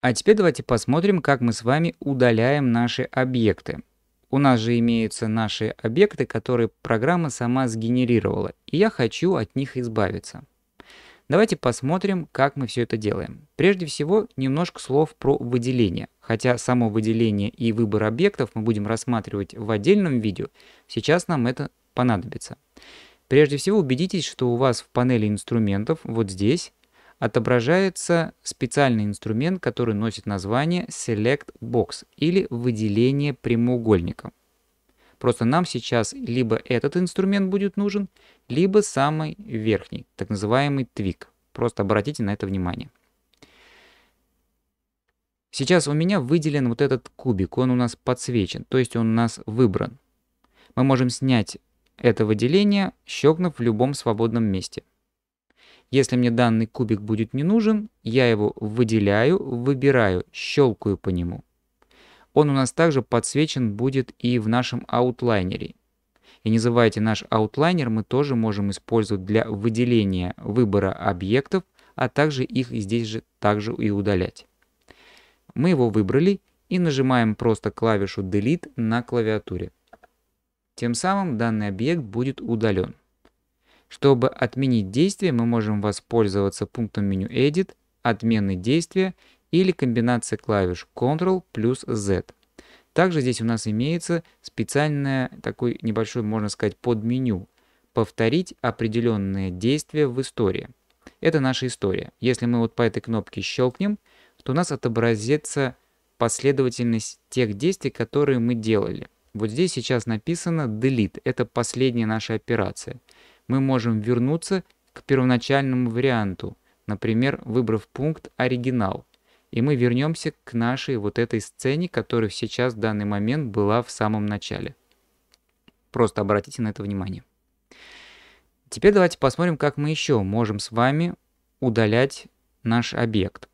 А теперь давайте посмотрим, как мы с вами удаляем наши объекты. У нас же имеются наши объекты, которые программа сама сгенерировала, и я хочу от них избавиться. Давайте посмотрим, как мы все это делаем. Прежде всего, немножко слов про выделение. Хотя само выделение и выбор объектов мы будем рассматривать в отдельном видео, сейчас нам это понадобится. Прежде всего убедитесь, что у вас в панели инструментов вот здесь отображается специальный инструмент, который носит название Select Box или выделение прямоугольника. Просто нам сейчас либо этот инструмент будет нужен, либо самый верхний, так называемый твик. Просто обратите на это внимание. Сейчас у меня выделен вот этот кубик, он у нас подсвечен, то есть он у нас выбран. Мы можем снять это выделение, щелкнув в любом свободном месте – если мне данный кубик будет не нужен, я его выделяю, выбираю, щелкаю по нему. Он у нас также подсвечен будет и в нашем аутлайнере. И не забывайте, наш аутлайнер мы тоже можем использовать для выделения выбора объектов, а также их здесь же также и удалять. Мы его выбрали и нажимаем просто клавишу Delete на клавиатуре. Тем самым данный объект будет удален. Чтобы отменить действие, мы можем воспользоваться пунктом меню Edit, отмены действия или комбинацией клавиш Ctrl плюс Z. Также здесь у нас имеется специальное такой небольшой, можно сказать, подменю «Повторить определенные действия в истории». Это наша история. Если мы вот по этой кнопке щелкнем, то у нас отобразится последовательность тех действий, которые мы делали. Вот здесь сейчас написано delete, это последняя наша операция мы можем вернуться к первоначальному варианту, например, выбрав пункт «Оригинал», и мы вернемся к нашей вот этой сцене, которая сейчас в данный момент была в самом начале. Просто обратите на это внимание. Теперь давайте посмотрим, как мы еще можем с вами удалять наш объект.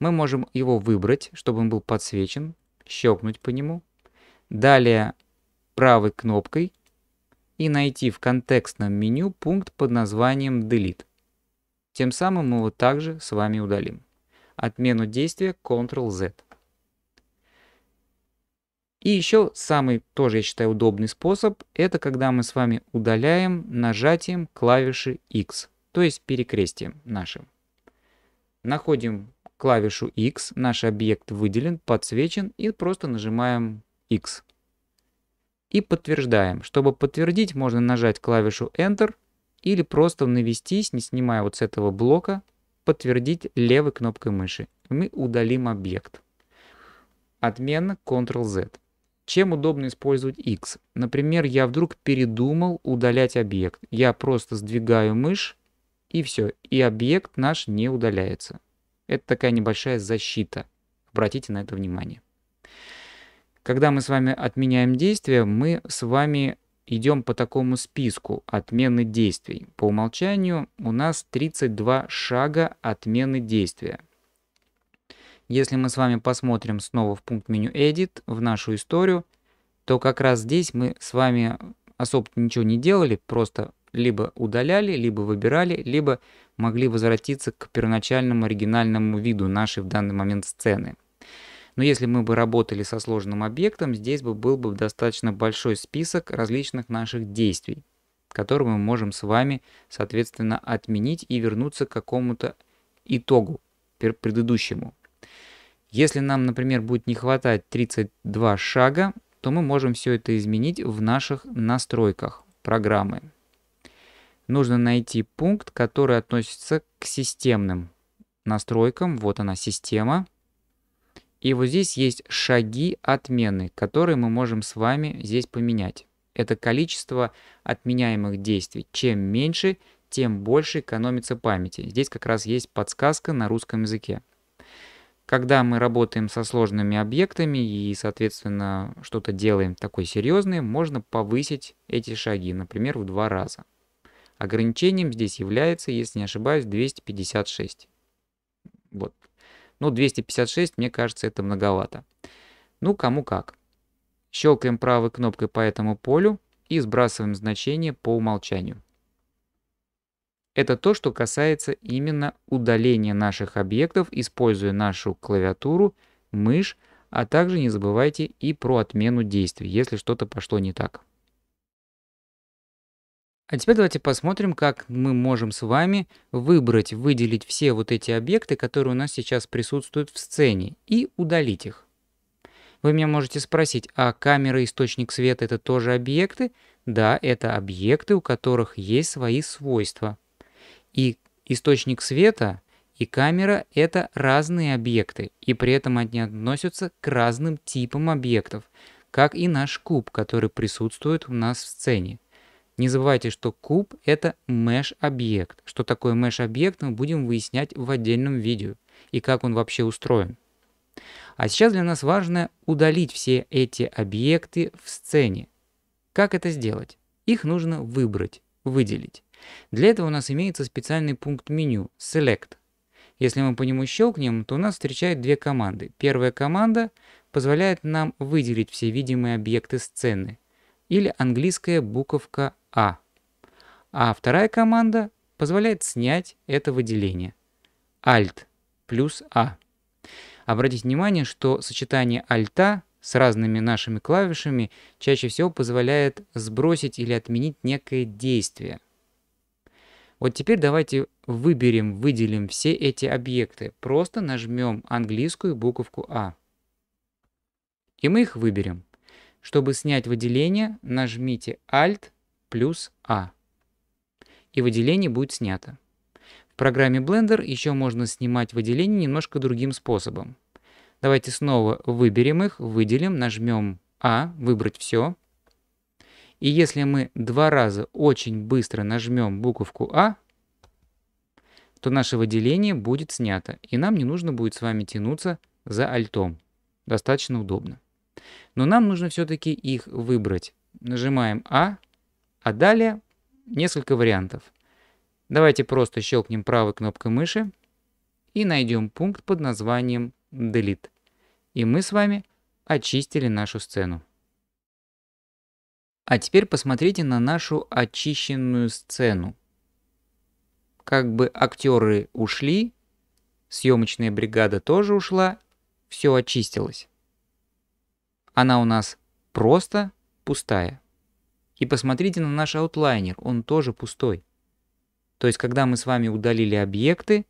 Мы можем его выбрать, чтобы он был подсвечен, щелкнуть по нему. Далее правой кнопкой и найти в контекстном меню пункт под названием Delete. Тем самым мы его также с вами удалим. Отмену действия Ctrl-Z. И еще самый, тоже я считаю, удобный способ, это когда мы с вами удаляем нажатием клавиши X, то есть перекрестием нашим. Находим клавишу X, наш объект выделен, подсвечен и просто нажимаем X и подтверждаем. Чтобы подтвердить, можно нажать клавишу Enter или просто навестись, не снимая вот с этого блока, подтвердить левой кнопкой мыши. Мы удалим объект. Отмена Ctrl-Z. Чем удобно использовать X? Например, я вдруг передумал удалять объект. Я просто сдвигаю мышь и все. И объект наш не удаляется. Это такая небольшая защита. Обратите на это внимание. Когда мы с вами отменяем действие, мы с вами идем по такому списку отмены действий. По умолчанию у нас 32 шага отмены действия. Если мы с вами посмотрим снова в пункт меню Edit, в нашу историю, то как раз здесь мы с вами особо ничего не делали, просто либо удаляли, либо выбирали, либо могли возвратиться к первоначальному оригинальному виду нашей в данный момент сцены – но если мы бы работали со сложным объектом, здесь бы был бы достаточно большой список различных наших действий, которые мы можем с вами, соответственно, отменить и вернуться к какому-то итогу предыдущему. Если нам, например, будет не хватать 32 шага, то мы можем все это изменить в наших настройках программы. Нужно найти пункт, который относится к системным настройкам. Вот она, система. Система. И вот здесь есть шаги отмены, которые мы можем с вами здесь поменять. Это количество отменяемых действий. Чем меньше, тем больше экономится памяти. Здесь как раз есть подсказка на русском языке. Когда мы работаем со сложными объектами и, соответственно, что-то делаем такое серьезное, можно повысить эти шаги, например, в два раза. Ограничением здесь является, если не ошибаюсь, 256. Вот но ну, 256, мне кажется, это многовато. Ну, кому как. Щелкаем правой кнопкой по этому полю и сбрасываем значение по умолчанию. Это то, что касается именно удаления наших объектов, используя нашу клавиатуру, мышь, а также не забывайте и про отмену действий, если что-то пошло не так. А теперь давайте посмотрим, как мы можем с вами выбрать, выделить все вот эти объекты, которые у нас сейчас присутствуют в сцене, и удалить их. Вы меня можете спросить, а камера и источник света это тоже объекты? Да, это объекты, у которых есть свои свойства. И источник света и камера — это разные объекты, и при этом они относятся к разным типам объектов, как и наш куб, который присутствует у нас в сцене. Не забывайте, что куб – это меш объект Что такое меш объект мы будем выяснять в отдельном видео и как он вообще устроен. А сейчас для нас важно удалить все эти объекты в сцене. Как это сделать? Их нужно выбрать, выделить. Для этого у нас имеется специальный пункт меню Select. Если мы по нему щелкнем, то у нас встречают две команды. Первая команда позволяет нам выделить все видимые объекты сцены, или английская буковка а. А вторая команда позволяет снять это выделение. Alt плюс А. Обратите внимание, что сочетание Alt с разными нашими клавишами чаще всего позволяет сбросить или отменить некое действие. Вот теперь давайте выберем, выделим все эти объекты. Просто нажмем английскую буковку А. И мы их выберем. Чтобы снять выделение, нажмите Alt плюс А. И выделение будет снято. В программе Blender еще можно снимать выделение немножко другим способом. Давайте снова выберем их, выделим, нажмем А, выбрать все. И если мы два раза очень быстро нажмем буковку А, то наше выделение будет снято, и нам не нужно будет с вами тянуться за альтом. Достаточно удобно. Но нам нужно все-таки их выбрать. Нажимаем А, а далее несколько вариантов. Давайте просто щелкнем правой кнопкой мыши и найдем пункт под названием Delete. И мы с вами очистили нашу сцену. А теперь посмотрите на нашу очищенную сцену. Как бы актеры ушли, съемочная бригада тоже ушла, все очистилось. Она у нас просто пустая. И посмотрите на наш аутлайнер, он тоже пустой. То есть, когда мы с вами удалили объекты,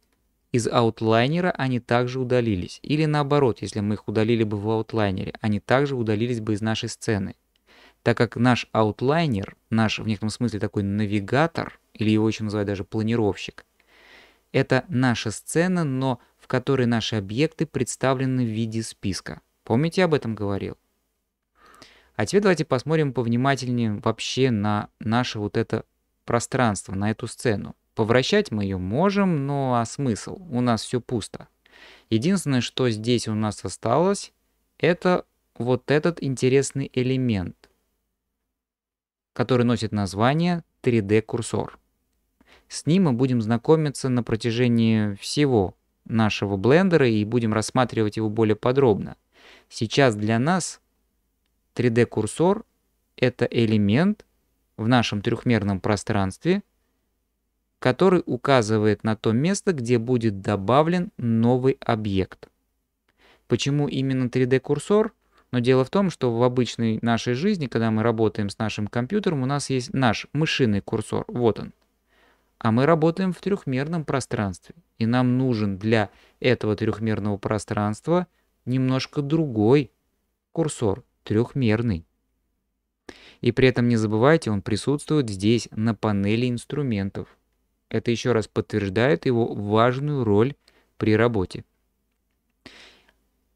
из аутлайнера они также удалились. Или наоборот, если мы их удалили бы в аутлайнере, они также удалились бы из нашей сцены. Так как наш аутлайнер, наш в некотором смысле такой навигатор, или его еще называют даже планировщик, это наша сцена, но в которой наши объекты представлены в виде списка. Помните, я об этом говорил? А теперь давайте посмотрим повнимательнее вообще на наше вот это пространство, на эту сцену. Повращать мы ее можем, но а смысл? У нас все пусто. Единственное, что здесь у нас осталось, это вот этот интересный элемент, который носит название 3D-курсор. С ним мы будем знакомиться на протяжении всего нашего блендера и будем рассматривать его более подробно. Сейчас для нас 3D-курсор — это элемент в нашем трехмерном пространстве, который указывает на то место, где будет добавлен новый объект. Почему именно 3D-курсор? Но дело в том, что в обычной нашей жизни, когда мы работаем с нашим компьютером, у нас есть наш мышиный курсор. Вот он. А мы работаем в трехмерном пространстве. И нам нужен для этого трехмерного пространства немножко другой курсор трехмерный. И при этом не забывайте, он присутствует здесь, на панели инструментов. Это еще раз подтверждает его важную роль при работе.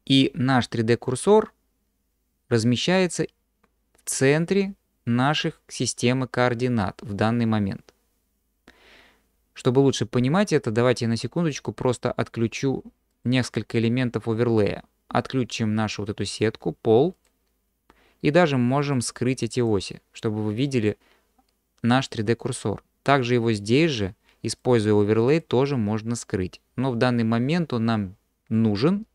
И наш 3D-курсор размещается в центре наших системы координат в данный момент. Чтобы лучше понимать это, давайте я на секундочку просто отключу несколько элементов оверлея. Отключим нашу вот эту сетку, пол – и даже можем скрыть эти оси, чтобы вы видели наш 3D-курсор. Также его здесь же, используя оверлей, тоже можно скрыть. Но в данный момент он нам нужен,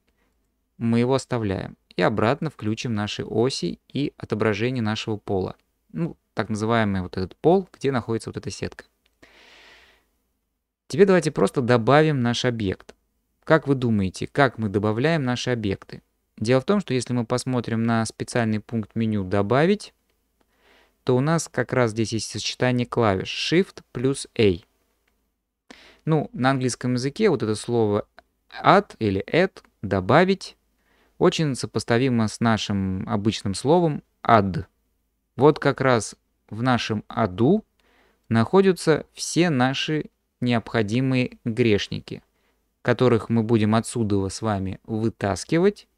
мы его оставляем. И обратно включим наши оси и отображение нашего пола. Ну, так называемый вот этот пол, где находится вот эта сетка. Теперь давайте просто добавим наш объект. Как вы думаете, как мы добавляем наши объекты? Дело в том, что если мы посмотрим на специальный пункт меню «Добавить», то у нас как раз здесь есть сочетание клавиш Shift плюс A. Ну, на английском языке вот это слово «add» или «add» — «добавить» очень сопоставимо с нашим обычным словом «add». Вот как раз в нашем аду находятся все наши необходимые грешники, которых мы будем отсюда с вами вытаскивать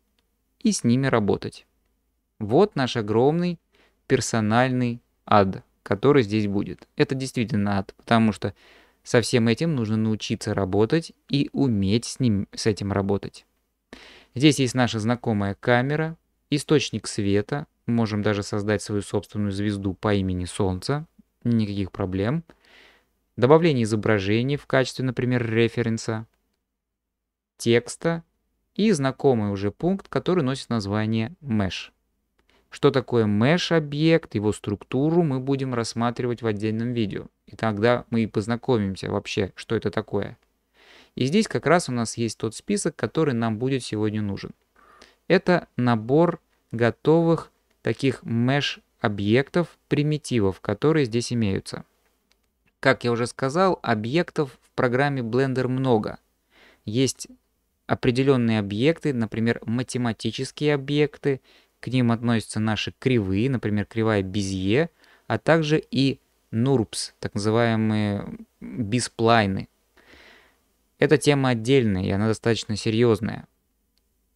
и с ними работать. Вот наш огромный персональный ад, который здесь будет. Это действительно ад, потому что со всем этим нужно научиться работать и уметь с, ним, с этим работать. Здесь есть наша знакомая камера, источник света, можем даже создать свою собственную звезду по имени Солнца, никаких проблем. Добавление изображений в качестве, например, референса, текста и знакомый уже пункт, который носит название mesh. Что такое mesh-объект, его структуру мы будем рассматривать в отдельном видео. И тогда мы и познакомимся вообще, что это такое. И здесь как раз у нас есть тот список, который нам будет сегодня нужен. Это набор готовых таких mesh-объектов, примитивов, которые здесь имеются. Как я уже сказал, объектов в программе Blender много. Есть определенные объекты, например, математические объекты, к ним относятся наши кривые, например, кривая Безье, а также и нурбс, так называемые бисплайны. Эта тема отдельная, и она достаточно серьезная.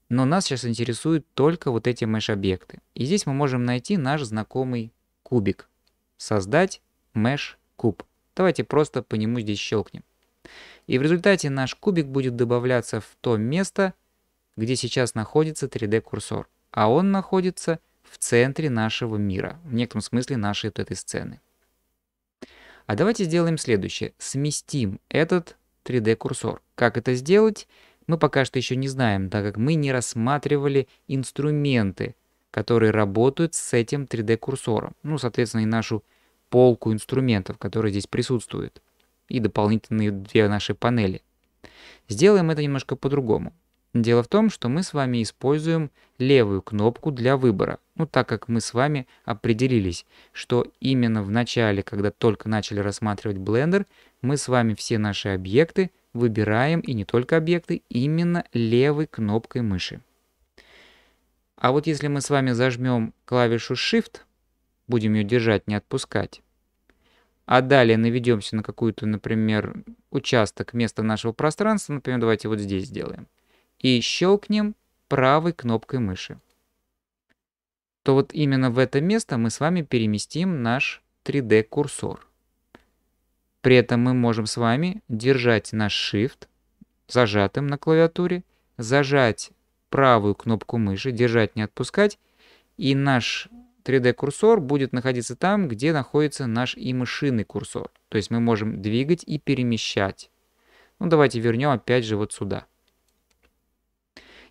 Но нас сейчас интересуют только вот эти меш-объекты. И здесь мы можем найти наш знакомый кубик. Создать меш-куб. Давайте просто по нему здесь щелкнем и в результате наш кубик будет добавляться в то место, где сейчас находится 3D-курсор, а он находится в центре нашего мира, в некотором смысле нашей вот этой сцены. А давайте сделаем следующее. Сместим этот 3D-курсор. Как это сделать, мы пока что еще не знаем, так как мы не рассматривали инструменты, которые работают с этим 3D-курсором. Ну, соответственно, и нашу полку инструментов, которые здесь присутствуют и дополнительные две наши панели. Сделаем это немножко по-другому. Дело в том, что мы с вами используем левую кнопку для выбора. Ну, так как мы с вами определились, что именно в начале, когда только начали рассматривать Blender, мы с вами все наши объекты выбираем, и не только объекты, именно левой кнопкой мыши. А вот если мы с вами зажмем клавишу Shift, будем ее держать, не отпускать, а далее наведемся на какую-то, например, участок места нашего пространства, например, давайте вот здесь сделаем, и щелкнем правой кнопкой мыши, то вот именно в это место мы с вами переместим наш 3D-курсор. При этом мы можем с вами держать наш Shift зажатым на клавиатуре, зажать правую кнопку мыши, держать, не отпускать, и наш 3D-курсор будет находиться там, где находится наш и мышиный курсор. То есть мы можем двигать и перемещать. Ну, давайте вернем опять же вот сюда.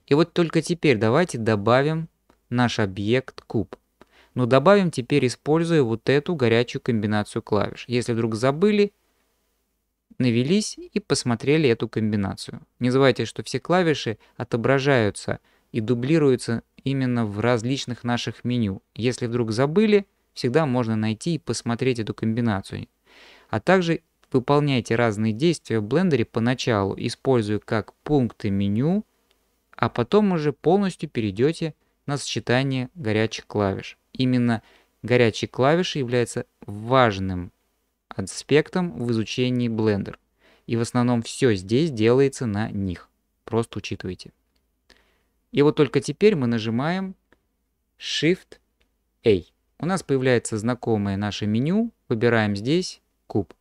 И вот только теперь давайте добавим наш объект куб. Но добавим теперь, используя вот эту горячую комбинацию клавиш. Если вдруг забыли, навелись и посмотрели эту комбинацию. Не забывайте, что все клавиши отображаются – и дублируются именно в различных наших меню. Если вдруг забыли, всегда можно найти и посмотреть эту комбинацию. А также выполняйте разные действия в блендере поначалу, используя как пункты меню, а потом уже полностью перейдете на сочетание горячих клавиш. Именно горячие клавиши являются важным аспектом в изучении Blender. И в основном все здесь делается на них. Просто учитывайте. И вот только теперь мы нажимаем Shift A. У нас появляется знакомое наше меню, выбираем здесь куб.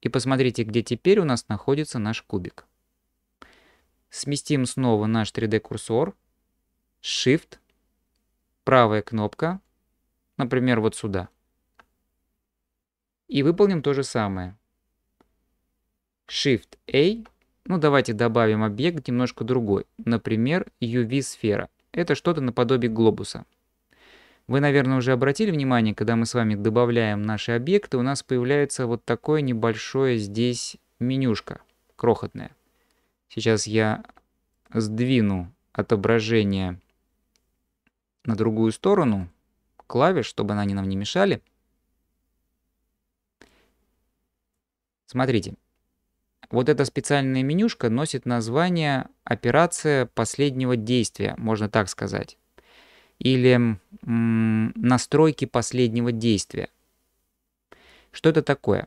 И посмотрите, где теперь у нас находится наш кубик. Сместим снова наш 3D курсор, Shift, правая кнопка, например, вот сюда. И выполним то же самое. Shift A ну давайте добавим объект немножко другой, например, UV-сфера. Это что-то наподобие глобуса. Вы, наверное, уже обратили внимание, когда мы с вами добавляем наши объекты, у нас появляется вот такое небольшое здесь менюшка, крохотное. Сейчас я сдвину отображение на другую сторону клавиш, чтобы они нам не мешали. Смотрите, вот эта специальная менюшка носит название «Операция последнего действия», можно так сказать. Или м, «Настройки последнего действия». Что это такое?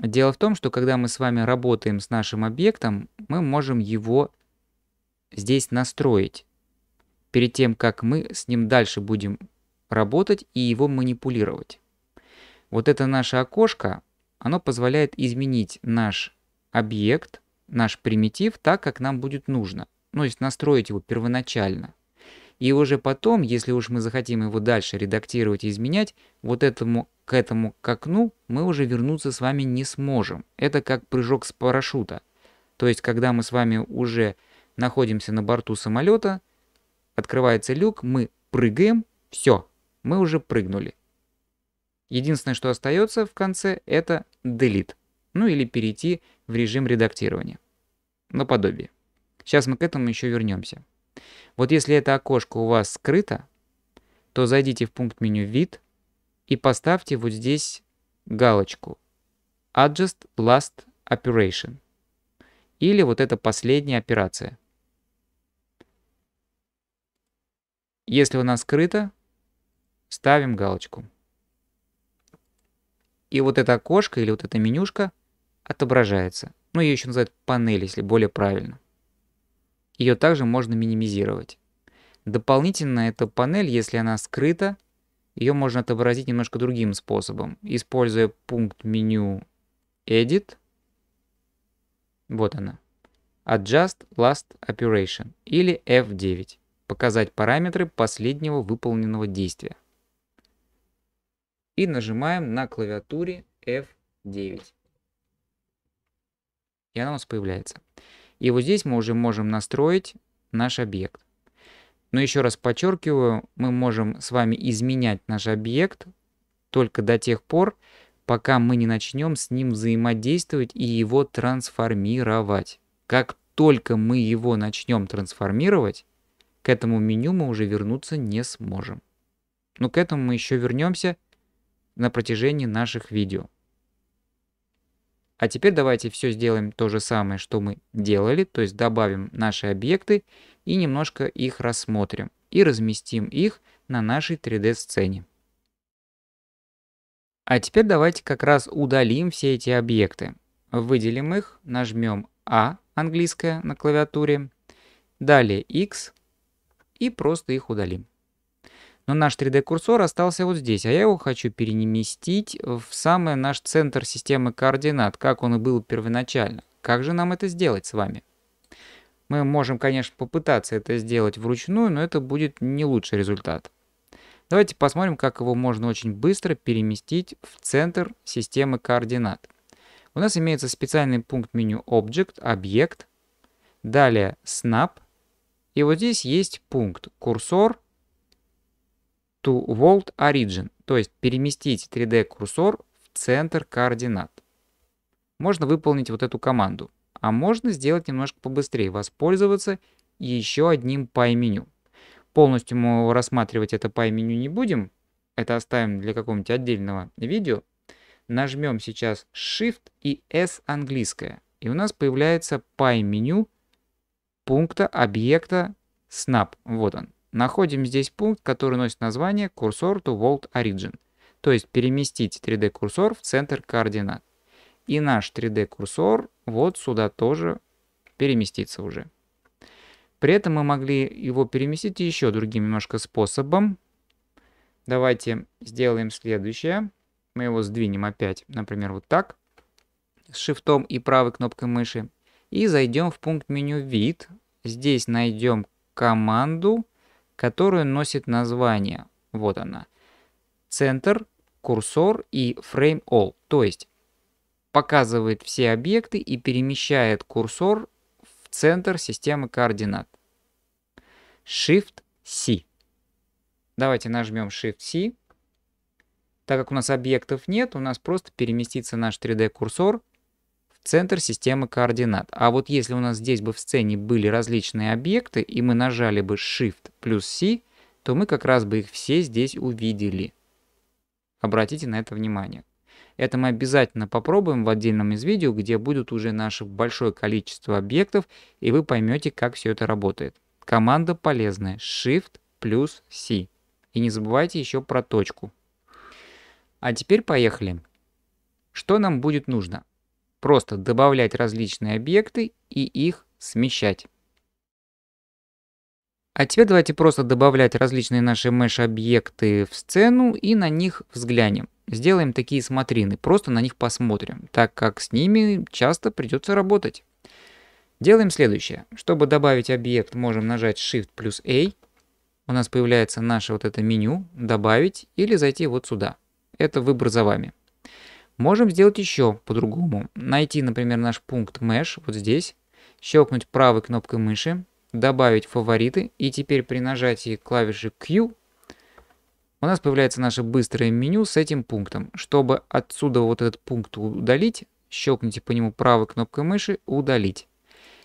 Дело в том, что когда мы с вами работаем с нашим объектом, мы можем его здесь настроить. Перед тем, как мы с ним дальше будем работать и его манипулировать. Вот это наше окошко, оно позволяет изменить наш объект, наш примитив, так, как нам будет нужно. Ну, то есть настроить его первоначально. И уже потом, если уж мы захотим его дальше редактировать и изменять, вот этому, к этому к окну мы уже вернуться с вами не сможем. Это как прыжок с парашюта. То есть, когда мы с вами уже находимся на борту самолета, открывается люк, мы прыгаем, все, мы уже прыгнули. Единственное, что остается в конце, это delete ну или перейти в режим редактирования. Наподобие. Сейчас мы к этому еще вернемся. Вот если это окошко у вас скрыто, то зайдите в пункт меню «Вид» и поставьте вот здесь галочку «Adjust Last Operation» или вот эта последняя операция. Если у нас скрыто, ставим галочку. И вот это окошко или вот эта менюшка отображается. Ну, ее еще называют панель, если более правильно. Ее также можно минимизировать. Дополнительно эта панель, если она скрыта, ее можно отобразить немножко другим способом, используя пункт меню Edit. Вот она. Adjust Last Operation или F9. Показать параметры последнего выполненного действия. И нажимаем на клавиатуре F9 и она у нас появляется. И вот здесь мы уже можем настроить наш объект. Но еще раз подчеркиваю, мы можем с вами изменять наш объект только до тех пор, пока мы не начнем с ним взаимодействовать и его трансформировать. Как только мы его начнем трансформировать, к этому меню мы уже вернуться не сможем. Но к этому мы еще вернемся на протяжении наших видео. А теперь давайте все сделаем то же самое, что мы делали, то есть добавим наши объекты и немножко их рассмотрим и разместим их на нашей 3D-сцене. А теперь давайте как раз удалим все эти объекты. Выделим их, нажмем А, английское, на клавиатуре, далее X и просто их удалим. Но наш 3D-курсор остался вот здесь, а я его хочу переместить в самый наш центр системы координат, как он и был первоначально. Как же нам это сделать с вами? Мы можем, конечно, попытаться это сделать вручную, но это будет не лучший результат. Давайте посмотрим, как его можно очень быстро переместить в центр системы координат. У нас имеется специальный пункт меню Object, объект, далее Snap, и вот здесь есть пункт курсор, to World Origin, то есть переместить 3D-курсор в центр координат. Можно выполнить вот эту команду, а можно сделать немножко побыстрее, воспользоваться еще одним пай-меню. Полностью мы рассматривать это пай-меню не будем, это оставим для какого-нибудь отдельного видео. Нажмем сейчас Shift и S английское, и у нас появляется пай-меню пункта объекта Snap. Вот он. Находим здесь пункт, который носит название «Cursor to World Origin», то есть переместить 3D-курсор в центр координат. И наш 3D-курсор вот сюда тоже переместится уже. При этом мы могли его переместить еще другим немножко способом. Давайте сделаем следующее. Мы его сдвинем опять, например, вот так, с шифтом и правой кнопкой мыши. И зайдем в пункт меню «Вид». Здесь найдем команду которую носит название, вот она, центр, курсор и frame all, то есть показывает все объекты и перемещает курсор в центр системы координат. Shift-C. Давайте нажмем Shift-C. Так как у нас объектов нет, у нас просто переместится наш 3D-курсор – центр системы координат. А вот если у нас здесь бы в сцене были различные объекты, и мы нажали бы Shift плюс C, то мы как раз бы их все здесь увидели. Обратите на это внимание. Это мы обязательно попробуем в отдельном из видео, где будут уже наше большое количество объектов, и вы поймете, как все это работает. Команда полезная. Shift плюс C. И не забывайте еще про точку. А теперь поехали. Что нам будет нужно? просто добавлять различные объекты и их смещать. А теперь давайте просто добавлять различные наши меш-объекты в сцену и на них взглянем. Сделаем такие смотрины, просто на них посмотрим, так как с ними часто придется работать. Делаем следующее. Чтобы добавить объект, можем нажать Shift плюс A. У нас появляется наше вот это меню «Добавить» или зайти вот сюда. Это выбор за вами. Можем сделать еще по-другому. Найти, например, наш пункт Mesh вот здесь, щелкнуть правой кнопкой мыши, добавить фавориты и теперь при нажатии клавиши Q у нас появляется наше быстрое меню с этим пунктом. Чтобы отсюда вот этот пункт удалить, щелкните по нему правой кнопкой мыши «Удалить».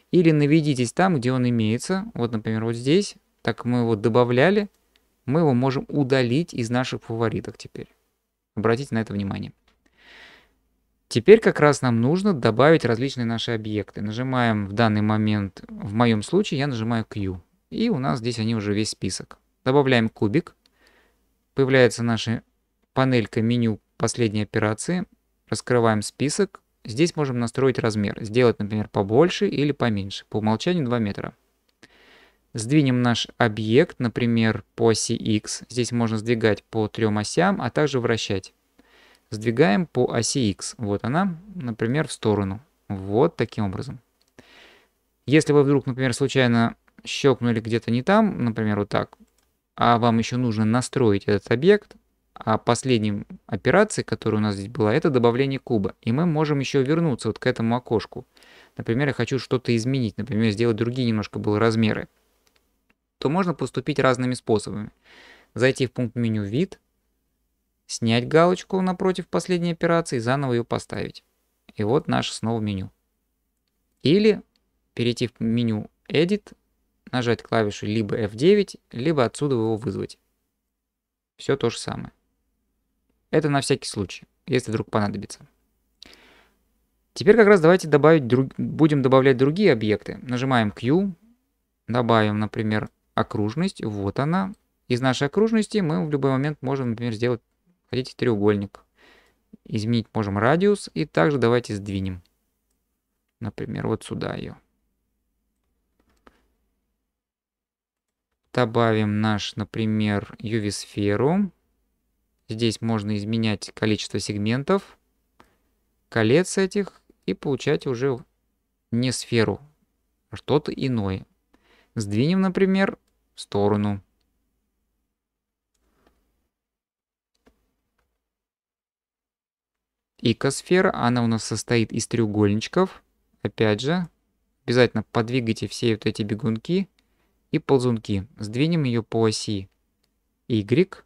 Или наведитесь там, где он имеется. Вот, например, вот здесь. Так мы его добавляли. Мы его можем удалить из наших фаворитов теперь. Обратите на это внимание. Теперь как раз нам нужно добавить различные наши объекты. Нажимаем в данный момент, в моем случае я нажимаю Q. И у нас здесь они уже весь список. Добавляем кубик. Появляется наша панелька меню последней операции. Раскрываем список. Здесь можем настроить размер. Сделать, например, побольше или поменьше. По умолчанию 2 метра. Сдвинем наш объект, например, по оси X. Здесь можно сдвигать по трем осям, а также вращать сдвигаем по оси x. Вот она, например, в сторону. Вот таким образом. Если вы вдруг, например, случайно щелкнули где-то не там, например, вот так, а вам еще нужно настроить этот объект, а последним операцией, которая у нас здесь была, это добавление куба. И мы можем еще вернуться вот к этому окошку. Например, я хочу что-то изменить, например, сделать другие немножко было размеры. То можно поступить разными способами. Зайти в пункт меню «Вид», снять галочку напротив последней операции и заново ее поставить. И вот наше снова меню. Или перейти в меню Edit, нажать клавишу либо F9, либо отсюда его вызвать. Все то же самое. Это на всякий случай, если вдруг понадобится. Теперь как раз давайте добавить друг... будем добавлять другие объекты. Нажимаем Q, добавим, например, окружность. Вот она. Из нашей окружности мы в любой момент можем, например, сделать Хотите треугольник. Изменить можем радиус. И также давайте сдвинем. Например, вот сюда ее. Добавим наш, например, UV-сферу. Здесь можно изменять количество сегментов, колец этих и получать уже не сферу, а что-то иное. Сдвинем, например, в сторону. икосфера, она у нас состоит из треугольничков. Опять же, обязательно подвигайте все вот эти бегунки и ползунки. Сдвинем ее по оси Y,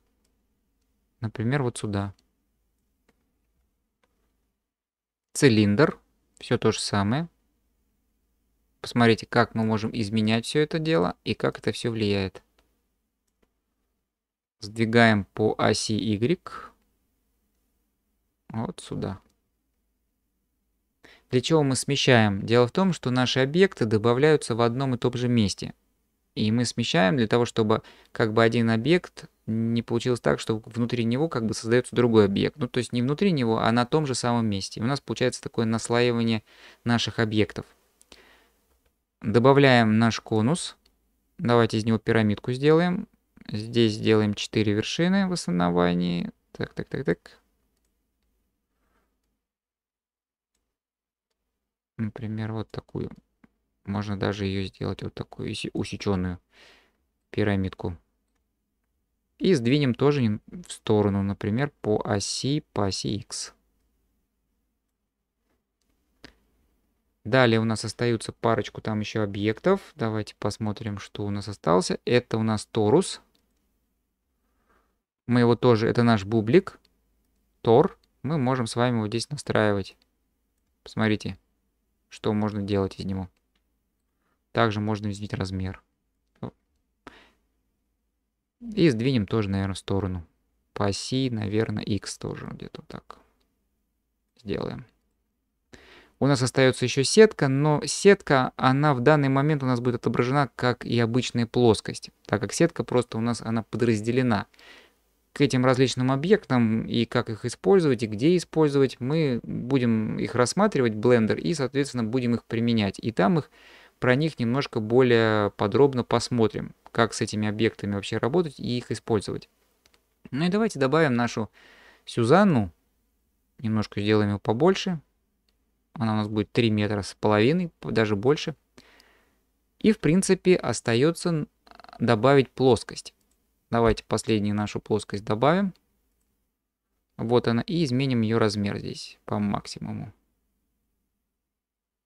например, вот сюда. Цилиндр, все то же самое. Посмотрите, как мы можем изменять все это дело и как это все влияет. Сдвигаем по оси Y. Вот сюда. Для чего мы смещаем? Дело в том, что наши объекты добавляются в одном и том же месте. И мы смещаем для того, чтобы как бы один объект не получилось так, что внутри него как бы создается другой объект. Ну, то есть не внутри него, а на том же самом месте. И у нас получается такое наслаивание наших объектов. Добавляем наш конус. Давайте из него пирамидку сделаем. Здесь сделаем 4 вершины в основании. Так, так, так, так. Например, вот такую. Можно даже ее сделать вот такую усеченную пирамидку. И сдвинем тоже в сторону, например, по оси, по оси X. Далее у нас остаются парочку там еще объектов. Давайте посмотрим, что у нас остался. Это у нас торус. Мы его тоже, это наш бублик. Тор. Мы можем с вами его здесь настраивать. Посмотрите что можно делать из него. Также можно изменить размер. И сдвинем тоже, наверное, в сторону. По оси, наверное, x тоже где-то так сделаем. У нас остается еще сетка, но сетка, она в данный момент у нас будет отображена как и обычная плоскость, так как сетка просто у нас, она подразделена к этим различным объектам и как их использовать и где использовать. Мы будем их рассматривать, Blender, и, соответственно, будем их применять. И там их про них немножко более подробно посмотрим, как с этими объектами вообще работать и их использовать. Ну и давайте добавим нашу Сюзанну. Немножко сделаем ее побольше. Она у нас будет 3 метра с половиной, даже больше. И в принципе остается добавить плоскость. Давайте последнюю нашу плоскость добавим. Вот она. И изменим ее размер здесь по максимуму.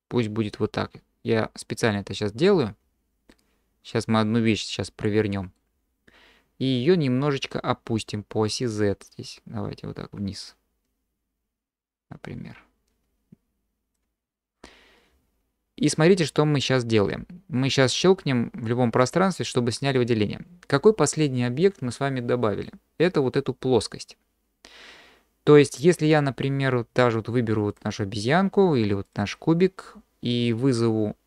Пусть будет вот так. Я специально это сейчас делаю. Сейчас мы одну вещь сейчас провернем. И ее немножечко опустим по оси Z здесь. Давайте вот так вниз. Например. И смотрите, что мы сейчас делаем. Мы сейчас щелкнем в любом пространстве, чтобы сняли выделение. Какой последний объект мы с вами добавили? Это вот эту плоскость. То есть, если я, например, вот даже вот выберу вот нашу обезьянку или вот наш кубик и вызову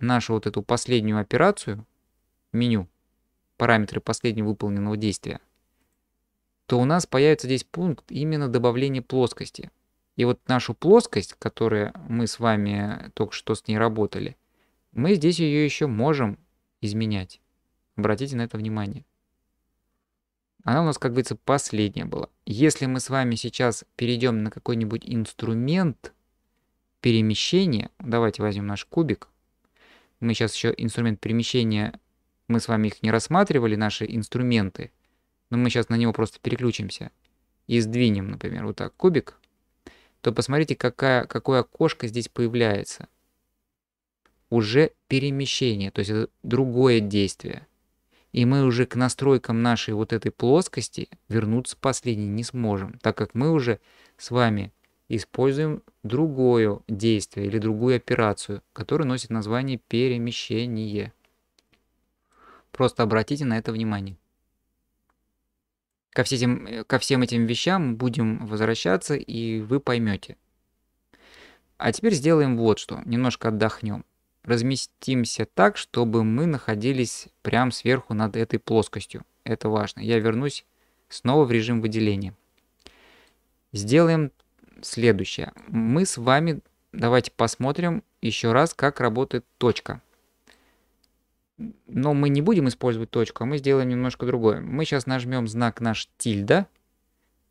нашу вот эту последнюю операцию, меню, параметры последнего выполненного действия, то у нас появится здесь пункт именно добавления плоскости. И вот нашу плоскость, которую мы с вами только что с ней работали, мы здесь ее еще можем изменять. Обратите на это внимание. Она у нас, как говорится, последняя была. Если мы с вами сейчас перейдем на какой-нибудь инструмент перемещения, давайте возьмем наш кубик, мы сейчас еще инструмент перемещения, мы с вами их не рассматривали, наши инструменты, но мы сейчас на него просто переключимся и сдвинем, например, вот так кубик – то посмотрите, какая, какое окошко здесь появляется. Уже перемещение, то есть это другое действие. И мы уже к настройкам нашей вот этой плоскости вернуться последней не сможем, так как мы уже с вами используем другое действие или другую операцию, которая носит название перемещение. Просто обратите на это внимание ко, всем, э, ко всем этим вещам будем возвращаться, и вы поймете. А теперь сделаем вот что. Немножко отдохнем. Разместимся так, чтобы мы находились прямо сверху над этой плоскостью. Это важно. Я вернусь снова в режим выделения. Сделаем следующее. Мы с вами давайте посмотрим еще раз, как работает точка но мы не будем использовать точку, а мы сделаем немножко другое. Мы сейчас нажмем знак наш тильда,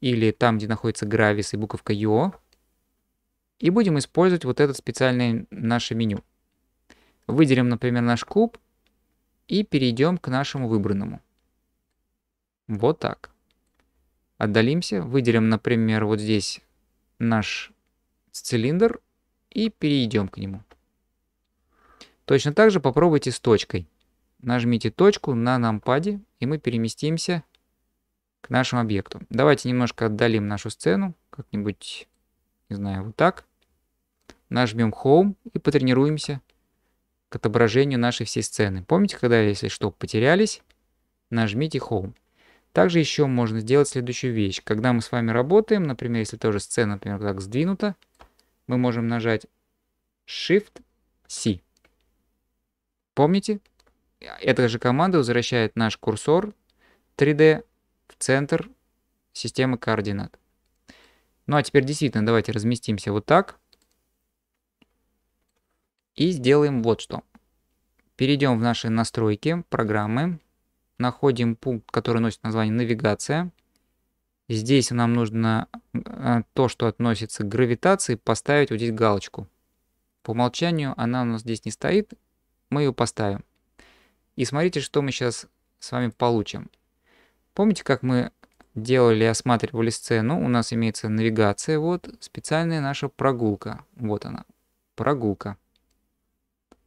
или там, где находится гравис и буковка ё, и будем использовать вот это специальное наше меню. Выделим, например, наш куб и перейдем к нашему выбранному. Вот так. Отдалимся, выделим, например, вот здесь наш цилиндр и перейдем к нему. Точно так же попробуйте с точкой нажмите точку на нампаде, и мы переместимся к нашему объекту. Давайте немножко отдалим нашу сцену, как-нибудь, не знаю, вот так. Нажмем Home и потренируемся к отображению нашей всей сцены. Помните, когда, если что, потерялись, нажмите Home. Также еще можно сделать следующую вещь. Когда мы с вами работаем, например, если тоже сцена, например, так сдвинута, мы можем нажать Shift-C. Помните? эта же команда возвращает наш курсор 3D в центр системы координат. Ну а теперь действительно давайте разместимся вот так. И сделаем вот что. Перейдем в наши настройки программы. Находим пункт, который носит название «Навигация». Здесь нам нужно э, то, что относится к гравитации, поставить вот здесь галочку. По умолчанию она у нас здесь не стоит, мы ее поставим. И смотрите, что мы сейчас с вами получим. Помните, как мы делали, осматривали сцену? У нас имеется навигация, вот специальная наша прогулка. Вот она, прогулка.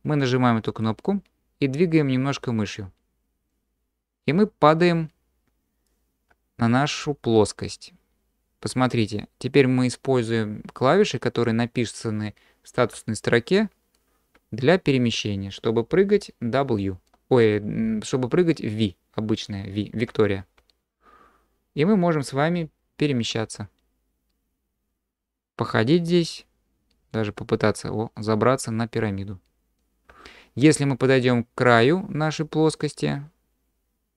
Мы нажимаем эту кнопку и двигаем немножко мышью. И мы падаем на нашу плоскость. Посмотрите, теперь мы используем клавиши, которые написаны в статусной строке для перемещения, чтобы прыгать W. Ой, чтобы прыгать, V, обычная V, Виктория. И мы можем с вами перемещаться. Походить здесь, даже попытаться о, забраться на пирамиду. Если мы подойдем к краю нашей плоскости,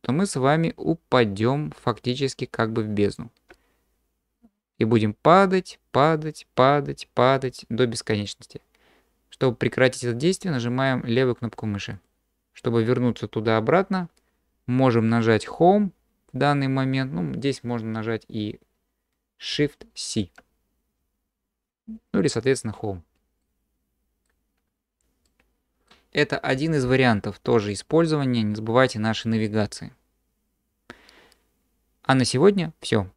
то мы с вами упадем фактически как бы в бездну. И будем падать, падать, падать, падать до бесконечности. Чтобы прекратить это действие, нажимаем левую кнопку мыши. Чтобы вернуться туда-обратно, можем нажать Home в данный момент. Ну, здесь можно нажать и Shift-C. Ну или, соответственно, Home. Это один из вариантов тоже использования. Не забывайте наши навигации. А на сегодня все.